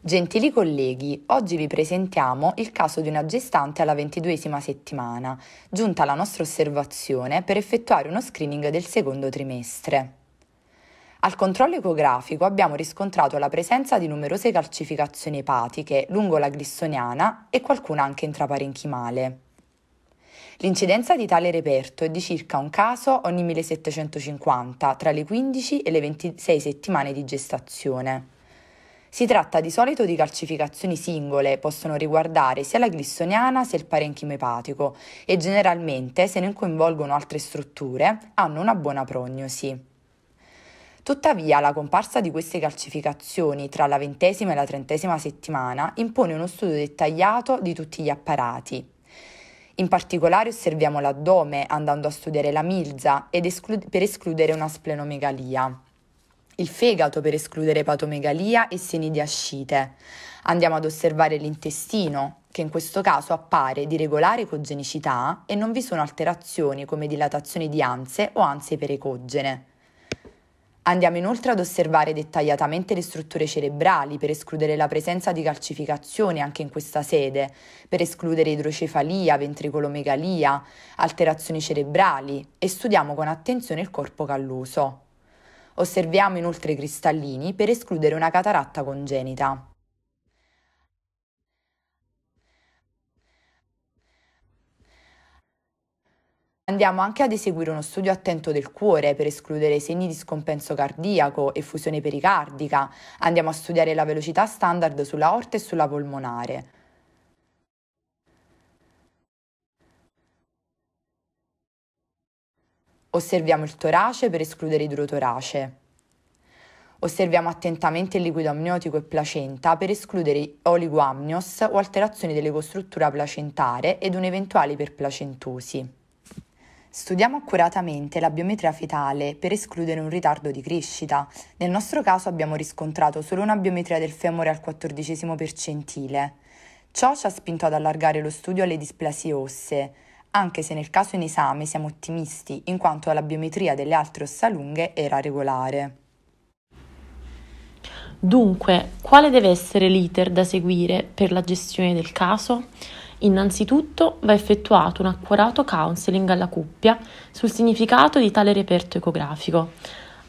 Gentili colleghi, oggi vi presentiamo il caso di una gestante alla ventiduesima settimana, giunta alla nostra osservazione per effettuare uno screening del secondo trimestre. Al controllo ecografico abbiamo riscontrato la presenza di numerose calcificazioni epatiche lungo la glissoniana e qualcuna anche intraparenchimale. L'incidenza di tale reperto è di circa un caso ogni 1750 tra le 15 e le 26 settimane di gestazione. Si tratta di solito di calcificazioni singole, possono riguardare sia la glissoniana sia il parenchimo epatico e generalmente, se non coinvolgono altre strutture, hanno una buona prognosi. Tuttavia, la comparsa di queste calcificazioni tra la ventesima e la trentesima settimana impone uno studio dettagliato di tutti gli apparati. In particolare osserviamo l'addome andando a studiare la milza ed esclu- per escludere una splenomegalia il fegato per escludere epatomegalia e seni di ascite. Andiamo ad osservare l'intestino, che in questo caso appare di regolare cogenicità e non vi sono alterazioni come dilatazioni di anse o ansie perecogene. Andiamo inoltre ad osservare dettagliatamente le strutture cerebrali per escludere la presenza di calcificazione anche in questa sede, per escludere idrocefalia, ventricolomegalia, alterazioni cerebrali e studiamo con attenzione il corpo calloso. Osserviamo inoltre i cristallini per escludere una cataratta congenita. Andiamo anche ad eseguire uno studio attento del cuore per escludere segni di scompenso cardiaco e fusione pericardica. Andiamo a studiare la velocità standard sulla orte e sulla polmonare. Osserviamo il torace per escludere idrotorace. Osserviamo attentamente il liquido amniotico e placenta per escludere oligoamnios o alterazioni dell'ecostruttura placentare ed un'eventuale iperplacentosi. Studiamo accuratamente la biometria fetale per escludere un ritardo di crescita. Nel nostro caso abbiamo riscontrato solo una biometria del femore al 14 percentile. Ciò ci ha spinto ad allargare lo studio alle displasie ossee, anche se nel caso in esame siamo ottimisti in quanto la biometria delle altre ossa lunghe era regolare. Dunque, quale deve essere l'iter da seguire per la gestione del caso? Innanzitutto va effettuato un accurato counseling alla coppia sul significato di tale reperto ecografico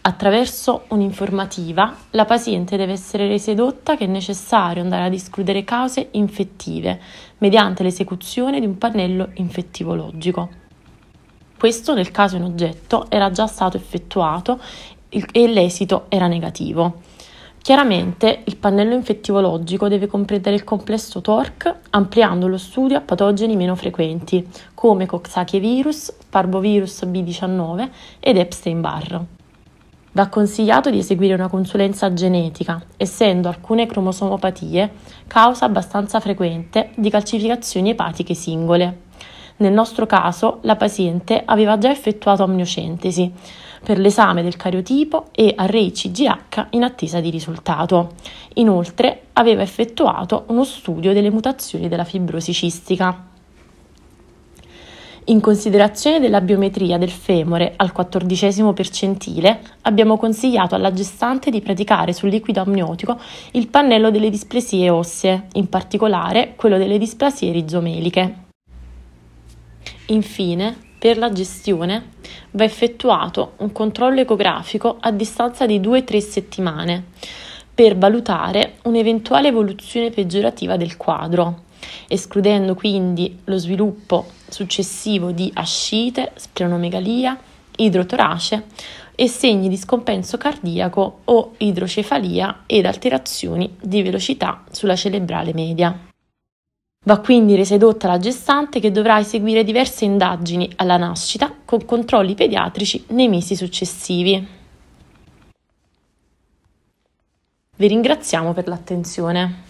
Attraverso un'informativa la paziente deve essere resa edotta che è necessario andare ad escludere cause infettive mediante l'esecuzione di un pannello infettivologico. Questo nel caso in oggetto era già stato effettuato e l'esito era negativo. Chiaramente il pannello infettivologico deve comprendere il complesso TORC ampliando lo studio a patogeni meno frequenti come coxsackie virus, parvovirus B19 ed Epstein-Barr. Va consigliato di eseguire una consulenza genetica, essendo alcune cromosomopatie causa abbastanza frequente di calcificazioni epatiche singole. Nel nostro caso, la paziente aveva già effettuato amniocentesi per l'esame del cariotipo e array CGH in attesa di risultato. Inoltre, aveva effettuato uno studio delle mutazioni della fibrosi cistica. In considerazione della biometria del femore al quattordicesimo percentile, abbiamo consigliato alla gestante di praticare sul liquido amniotico il pannello delle displesie ossee, in particolare quello delle displasie rizomeliche. Infine, per la gestione va effettuato un controllo ecografico a distanza di 2-3 settimane per valutare un'eventuale evoluzione peggiorativa del quadro, escludendo quindi lo sviluppo successivo di ascite, splenomegalia, idrotorace e segni di scompenso cardiaco o idrocefalia ed alterazioni di velocità sulla cerebrale media. Va quindi resa edotta la gestante che dovrà eseguire diverse indagini alla nascita con controlli pediatrici nei mesi successivi. Vi ringraziamo per l'attenzione.